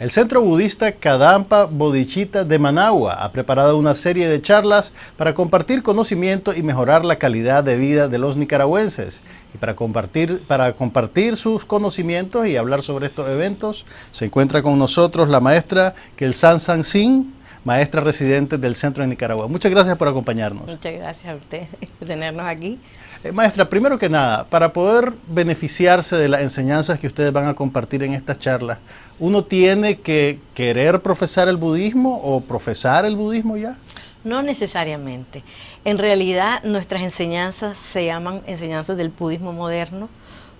El Centro Budista Kadampa Bodhichitta de Managua ha preparado una serie de charlas para compartir conocimiento y mejorar la calidad de vida de los nicaragüenses. Y para compartir, para compartir sus conocimientos y hablar sobre estos eventos, se encuentra con nosotros la maestra Kelsan San Singh, maestra residente del Centro de Nicaragua. Muchas gracias por acompañarnos. Muchas gracias a usted por tenernos aquí. Eh, maestra, primero que nada, para poder beneficiarse de las enseñanzas que ustedes van a compartir en estas charlas, ¿uno tiene que querer profesar el budismo o profesar el budismo ya? No necesariamente. En realidad nuestras enseñanzas se llaman enseñanzas del budismo moderno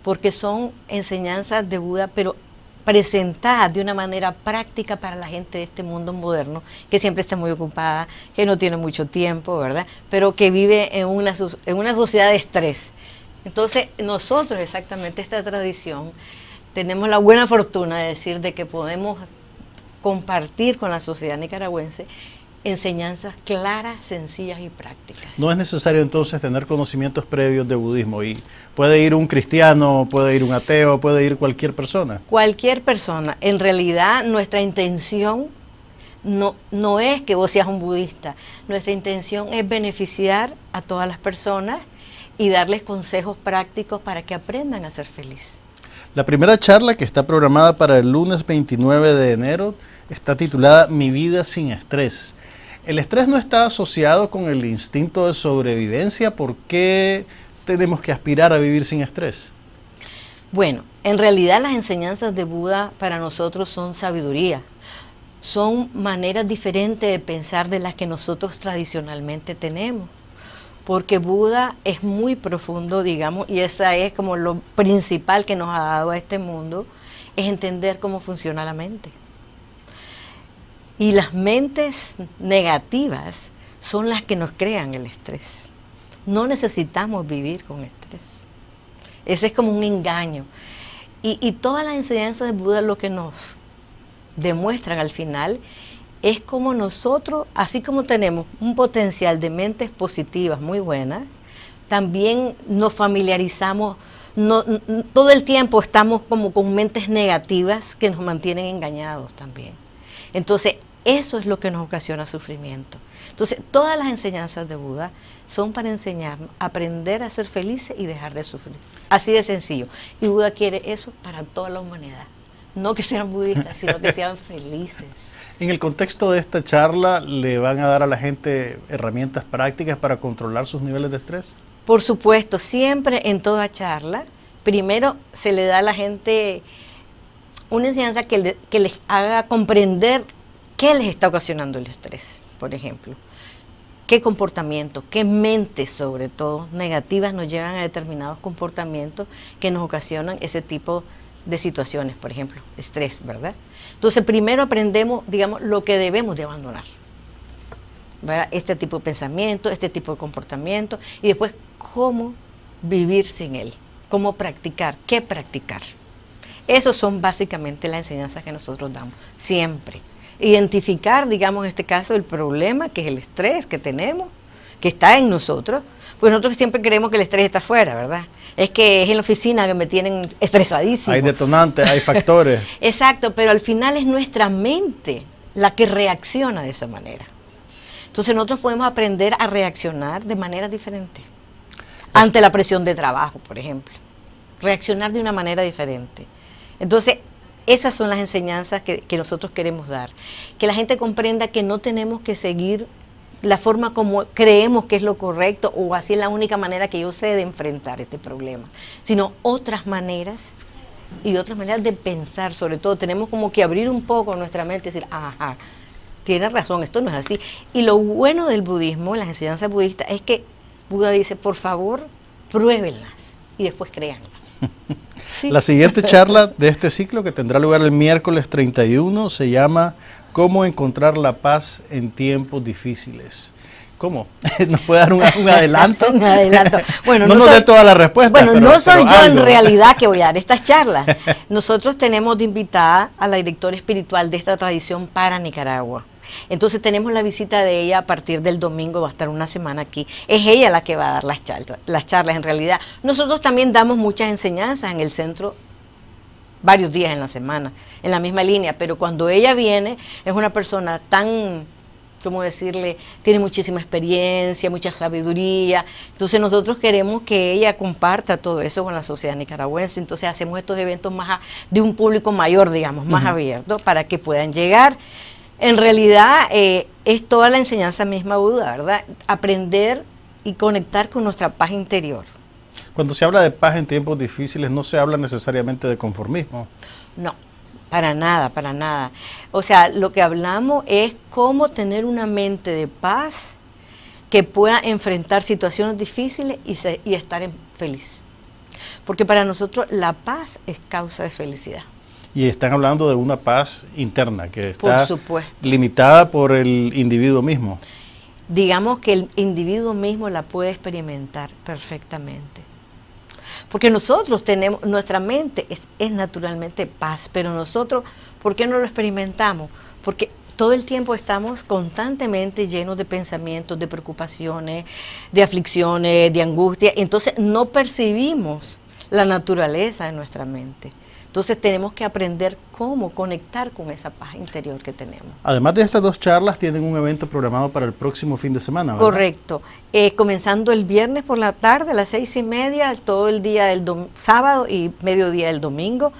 porque son enseñanzas de Buda, pero presentada de una manera práctica para la gente de este mundo moderno, que siempre está muy ocupada, que no tiene mucho tiempo, ¿verdad? Pero que vive en una, en una sociedad de estrés. Entonces, nosotros exactamente esta tradición tenemos la buena fortuna de decir de que podemos compartir con la sociedad nicaragüense enseñanzas claras, sencillas y prácticas. No es necesario entonces tener conocimientos previos de budismo y puede ir un cristiano, puede ir un ateo, puede ir cualquier persona. Cualquier persona. En realidad nuestra intención no, no es que vos seas un budista, nuestra intención es beneficiar a todas las personas y darles consejos prácticos para que aprendan a ser felices. La primera charla que está programada para el lunes 29 de enero está titulada Mi vida sin estrés. El estrés no está asociado con el instinto de sobrevivencia. ¿Por qué tenemos que aspirar a vivir sin estrés? Bueno, en realidad las enseñanzas de Buda para nosotros son sabiduría. Son maneras diferentes de pensar de las que nosotros tradicionalmente tenemos porque Buda es muy profundo, digamos, y esa es como lo principal que nos ha dado a este mundo, es entender cómo funciona la mente. Y las mentes negativas son las que nos crean el estrés. No necesitamos vivir con estrés. Ese es como un engaño. Y, todas las enseñanzas de Buda lo que nos demuestran al final es como nosotros, así como tenemos un potencial de mentes positivas muy buenas, también nos familiarizamos, todo el tiempo estamos como con mentes negativas que nos mantienen engañados también. Entonces, eso es lo que nos ocasiona sufrimiento. Entonces, todas las enseñanzas de Buda son para enseñarnos a aprender a ser felices y dejar de sufrir. Así de sencillo. Y Buda quiere eso para toda la humanidad. No que sean budistas, sino que sean felices. En el contexto de esta charla, ¿le van a dar a la gente herramientas prácticas para controlar sus niveles de estrés? Por supuesto, siempre en toda charla, primero se le da a la gente una enseñanza que, que les haga comprender ¿Qué les está ocasionando el estrés, por ejemplo? ¿Qué comportamientos, qué mentes sobre todo negativas nos llevan a determinados comportamientos que nos ocasionan ese tipo de situaciones, por ejemplo, estrés, ¿verdad? Entonces primero aprendemos, digamos, lo que debemos de abandonar. ¿verdad? Este tipo de pensamiento, este tipo de comportamiento y después cómo vivir sin él, cómo practicar, qué practicar. Esas son básicamente las enseñanzas que nosotros damos, siempre identificar, digamos en este caso, el problema, que es el estrés que tenemos, que está en nosotros, pues nosotros siempre creemos que el estrés está afuera, ¿verdad? Es que es en la oficina que me tienen estresadísimo. Hay detonantes, hay factores. Exacto, pero al final es nuestra mente la que reacciona de esa manera. Entonces nosotros podemos aprender a reaccionar de manera diferente. Ante la presión de trabajo, por ejemplo. Reaccionar de una manera diferente. Entonces, esas son las enseñanzas que, nosotros queremos dar. Que la gente comprenda que no tenemos que seguir la forma como creemos que es lo correcto o así es la única manera que yo sé de enfrentar este problema, sino otras maneras y otras maneras de pensar, sobre todo tenemos como que abrir un poco nuestra mente y decir, ajá, tiene razón, esto no es así. Y lo bueno del budismo, las enseñanzas budistas, es que Buda dice, por favor, pruébenlas y después créanlas. La siguiente charla de este ciclo que tendrá lugar el miércoles 31 se llama Cómo encontrar la paz en tiempos difíciles. ¿Cómo? ¿Nos puede dar un, adelanto? un adelanto. Bueno, no, nos dé toda la respuesta. Bueno, no soy yo en realidad que voy a dar estas charlas. Nosotros tenemos de invitada a la directora espiritual de esta tradición para Nicaragua. Entonces tenemos la visita de ella a partir del domingo, va a estar una semana aquí. Es ella la que va a dar las charlas, las charlas en realidad. Nosotros también damos muchas enseñanzas en el centro varios días en la semana, en la misma línea, pero cuando ella viene es una persona tan ¿cómo decirle? Tiene muchísima experiencia, mucha sabiduría. Entonces nosotros queremos que ella comparta todo eso con la sociedad nicaragüense. Entonces hacemos estos eventos más de un público mayor, digamos, más abierto, para que puedan llegar. En realidad eh, es toda la enseñanza misma Buda, ¿verdad? Aprender y conectar con nuestra paz interior. Cuando se habla de paz en tiempos difíciles, no se habla necesariamente de conformismo. No, para nada, para nada. O sea, lo que hablamos es cómo tener una mente de paz que pueda enfrentar situaciones difíciles y, estar feliz. Porque para nosotros la paz es causa de felicidad. Y están hablando de una paz interna que está limitada por el individuo mismo. Digamos que el individuo mismo la puede experimentar perfectamente. Porque nosotros tenemos, nuestra mente es, es naturalmente paz, pero nosotros, ¿por qué no lo experimentamos? Porque todo el tiempo estamos constantemente llenos de pensamientos, de preocupaciones, de aflicciones, de angustia. Entonces no percibimos la naturaleza de nuestra mente. Entonces tenemos que aprender cómo conectar con esa paz interior que tenemos. Además de estas dos charlas, tienen un evento programado para el próximo fin de semana. ¿verdad? Correcto. Eh, comenzando el viernes por la tarde, a las seis y media, todo el día del sábado y mediodía del domingo.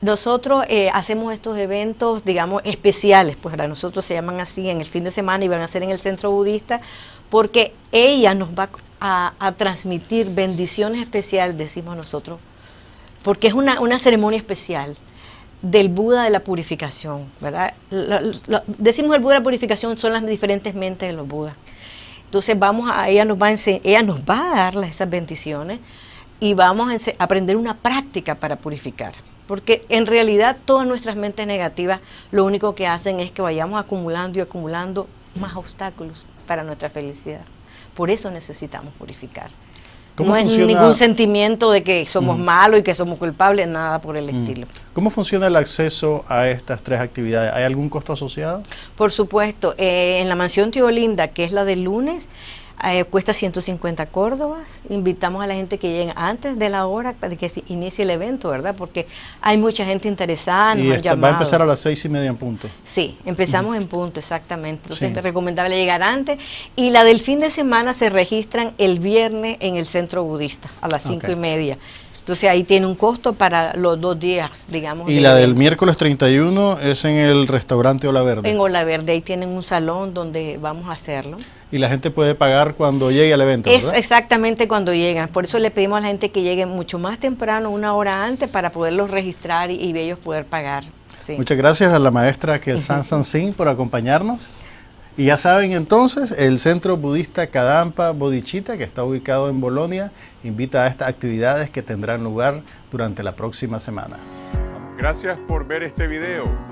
Nosotros eh, hacemos estos eventos, digamos, especiales, pues para nosotros se llaman así en el fin de semana y van a ser en el centro budista, porque ella nos va a transmitir bendiciones especiales, decimos nosotros, porque es una, ceremonia especial del Buda de la purificación, ¿verdad? decimos el Buda de la purificación, son las diferentes mentes de los Budas. Entonces vamos a, ella nos va a, ella nos va a dar esas bendiciones y vamos a aprender una práctica para purificar. Porque en realidad todas nuestras mentes negativas lo único que hacen es que vayamos acumulando y acumulando más obstáculos para nuestra felicidad. Por eso necesitamos purificar no ningún sentimiento de que somos mm. malos y que somos culpables, nada por el mm. estilo. ¿Cómo funciona el acceso a estas tres actividades? ¿Hay algún costo asociado? Por supuesto, eh, en la mansión Tío Linda, que es la del lunes, eh, cuesta 150 córdobas. Invitamos a la gente que llegue antes de la hora para que inicie el evento, ¿verdad? Porque hay mucha gente interesada. Nos y este, va a empezar a las seis y media en punto. Sí, empezamos en punto, exactamente. Entonces es recomendable llegar antes. Y la del fin de semana se registran el viernes en el centro budista a las cinco y media. Entonces ahí tiene un costo para los dos días, digamos. Y la del miércoles 31 es en el restaurante Ola Verde. En Ola Verde, ahí tienen un salón donde vamos a hacerlo y la gente puede pagar cuando llegue al evento. Es exactamente cuando llegan. Por eso le pedimos a la gente que llegue mucho más temprano, una hora antes, para poderlos registrar y, ellos poder pagar. Muchas gracias a la maestra Kelsan San por acompañarnos. Y ya saben entonces, el Centro Budista Kadampa Bodichita, que está ubicado en Bolonia, invita a estas actividades que tendrán lugar durante la próxima semana. Gracias por ver este video.